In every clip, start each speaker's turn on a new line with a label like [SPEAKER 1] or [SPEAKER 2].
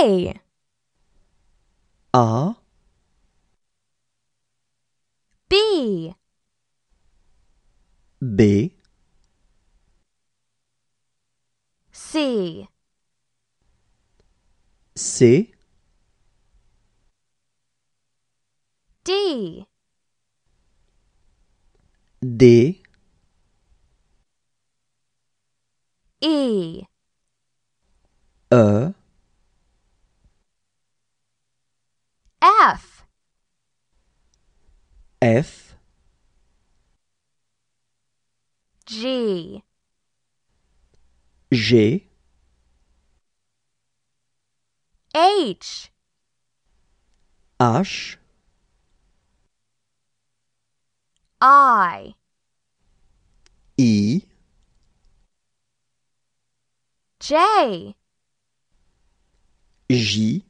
[SPEAKER 1] A R B B C C D D E E F G G H H I E J J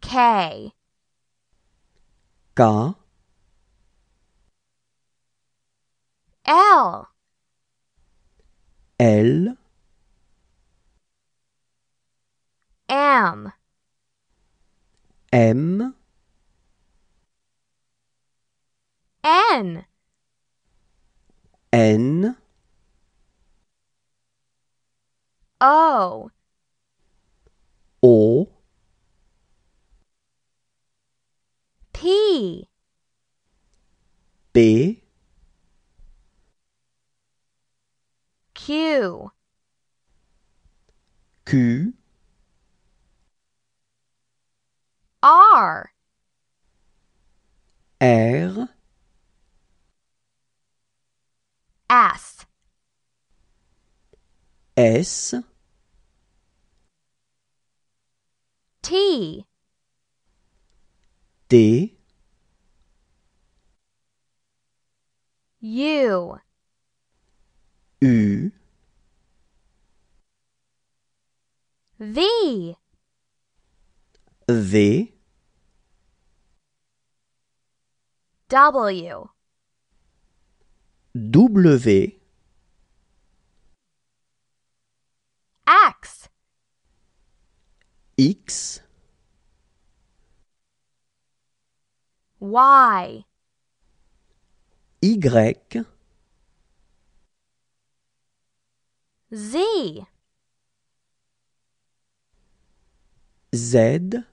[SPEAKER 1] K ka L L M M N N O B B Q Q R R S S T D U U V V W W X X Y Y Z Z